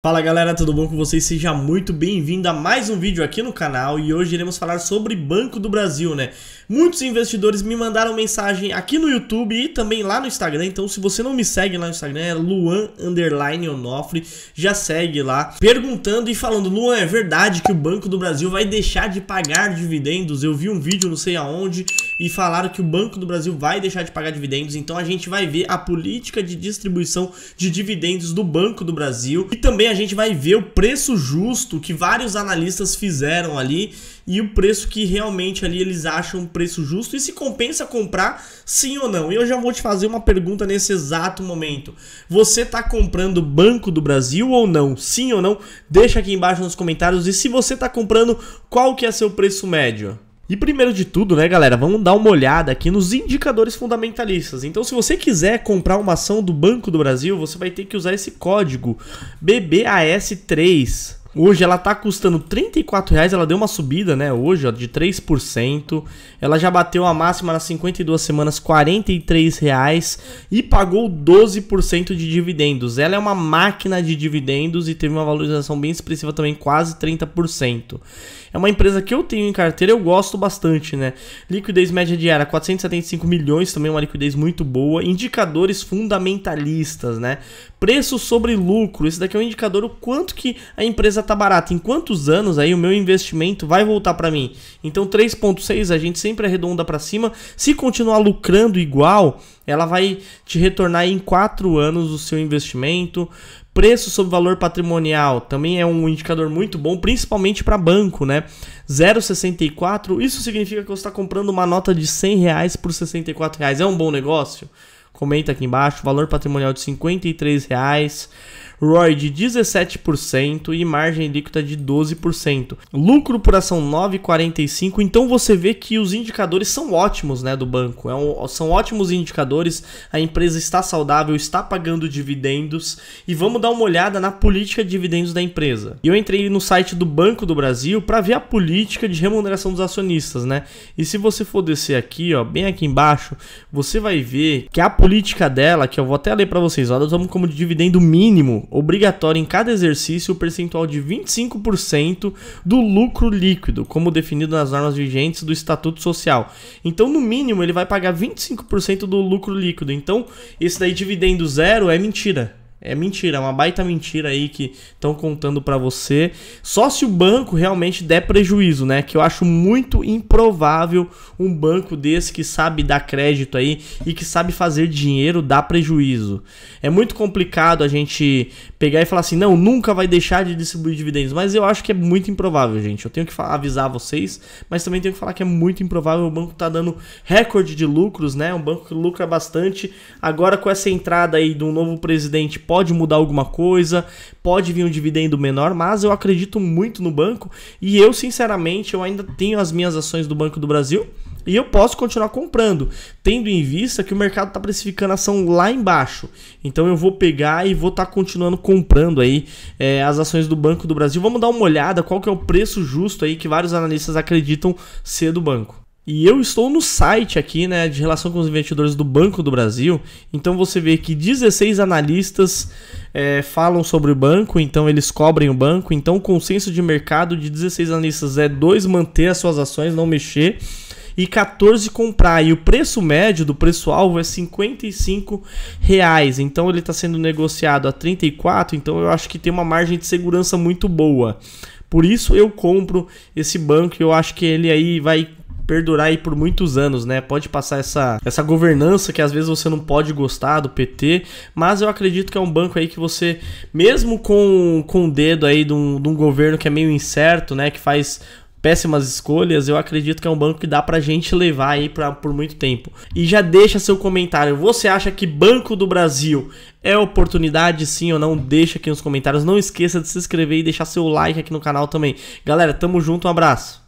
Fala galera, tudo bom com vocês? Seja muito bem-vindo a mais um vídeo aqui no canal e hoje iremos falar sobre Banco do Brasil, né? Muitos investidores me mandaram mensagem aqui no YouTube e também lá no Instagram, então se você não me segue lá no Instagram é Luan Underline Onofre, já segue lá, perguntando e falando, Luan, é verdade que o Banco do Brasil vai deixar de pagar dividendos? Eu vi um vídeo, não sei aonde, e falaram que o Banco do Brasil vai deixar de pagar dividendos. Então a gente vai ver a política de distribuição de dividendos do Banco do Brasil e também a gente vai ver o preço justo que vários analistas fizeram ali e o preço que realmente ali eles acham um preço justo e se compensa comprar sim ou não. E eu já vou te fazer uma pergunta nesse exato momento. Você está comprando Banco do Brasil ou não? Sim ou não? Deixa aqui embaixo nos comentários e se você está comprando, qual que é seu preço médio? E primeiro de tudo, né, galera, vamos dar uma olhada aqui nos indicadores fundamentalistas. Então, se você quiser comprar uma ação do Banco do Brasil, você vai ter que usar esse código BBAS3 Hoje ela tá custando R$ reais, ela deu uma subida, né? Hoje, ó, de 3%. Ela já bateu a máxima nas 52 semanas, R$ reais e pagou 12% de dividendos. Ela é uma máquina de dividendos e teve uma valorização bem expressiva também, quase 30%. É uma empresa que eu tenho em carteira, eu gosto bastante, né? Liquidez média diária 475 milhões, também uma liquidez muito boa. Indicadores fundamentalistas, né? Preço sobre lucro, esse daqui é um indicador o quanto que a empresa empresa tá barata, em quantos anos aí o meu investimento vai voltar para mim? Então 3.6 a gente sempre arredonda para cima. Se continuar lucrando igual, ela vai te retornar em 4 anos o seu investimento. Preço sobre valor patrimonial também é um indicador muito bom, principalmente para banco, né? 0,64, isso significa que você está comprando uma nota de 100 reais por 64 reais. É um bom negócio? Comenta aqui embaixo, valor patrimonial de 53 reais. ROI de 17% e margem líquida de 12%. Lucro por ação 9,45. Então você vê que os indicadores são ótimos, né, do banco. É um, são ótimos indicadores. A empresa está saudável, está pagando dividendos e vamos dar uma olhada na política de dividendos da empresa. Eu entrei no site do Banco do Brasil para ver a política de remuneração dos acionistas, né? E se você for descer aqui, ó, bem aqui embaixo, você vai ver que a política dela, que eu vou até ler para vocês, ó, nós vamos como dividendo mínimo obrigatório em cada exercício o percentual de 25% do lucro líquido, como definido nas normas vigentes do Estatuto Social. Então, no mínimo, ele vai pagar 25% do lucro líquido. Então, esse daí dividendo zero é mentira. É mentira, é uma baita mentira aí que estão contando para você. Só se o banco realmente der prejuízo, né? Que eu acho muito improvável um banco desse que sabe dar crédito aí e que sabe fazer dinheiro dar prejuízo. É muito complicado a gente pegar e falar assim, não, nunca vai deixar de distribuir dividendos. Mas eu acho que é muito improvável, gente. Eu tenho que avisar vocês, mas também tenho que falar que é muito improvável. O banco tá dando recorde de lucros, né? Um banco que lucra bastante. Agora com essa entrada aí de um novo presidente pode mudar alguma coisa, pode vir um dividendo menor, mas eu acredito muito no banco e eu, sinceramente, eu ainda tenho as minhas ações do Banco do Brasil e eu posso continuar comprando, tendo em vista que o mercado está precificando ação lá embaixo. Então eu vou pegar e vou estar tá continuando comprando aí é, as ações do Banco do Brasil. Vamos dar uma olhada qual que é o preço justo aí que vários analistas acreditam ser do banco. E eu estou no site aqui, né, de relação com os investidores do Banco do Brasil. Então você vê que 16 analistas é, falam sobre o banco, então eles cobrem o banco. Então o consenso de mercado de 16 analistas é 2 manter as suas ações, não mexer, e 14 comprar. E o preço médio do preço-alvo é R$ reais. Então ele está sendo negociado a 34, então eu acho que tem uma margem de segurança muito boa. Por isso eu compro esse banco e eu acho que ele aí vai perdurar aí por muitos anos, né? Pode passar essa, essa governança que às vezes você não pode gostar do PT, mas eu acredito que é um banco aí que você, mesmo com, com o dedo aí de um, de um governo que é meio incerto, né? Que faz péssimas escolhas, eu acredito que é um banco que dá pra gente levar aí pra, por muito tempo. E já deixa seu comentário. Você acha que Banco do Brasil é oportunidade sim ou não? Deixa aqui nos comentários. Não esqueça de se inscrever e deixar seu like aqui no canal também. Galera, tamo junto, um abraço.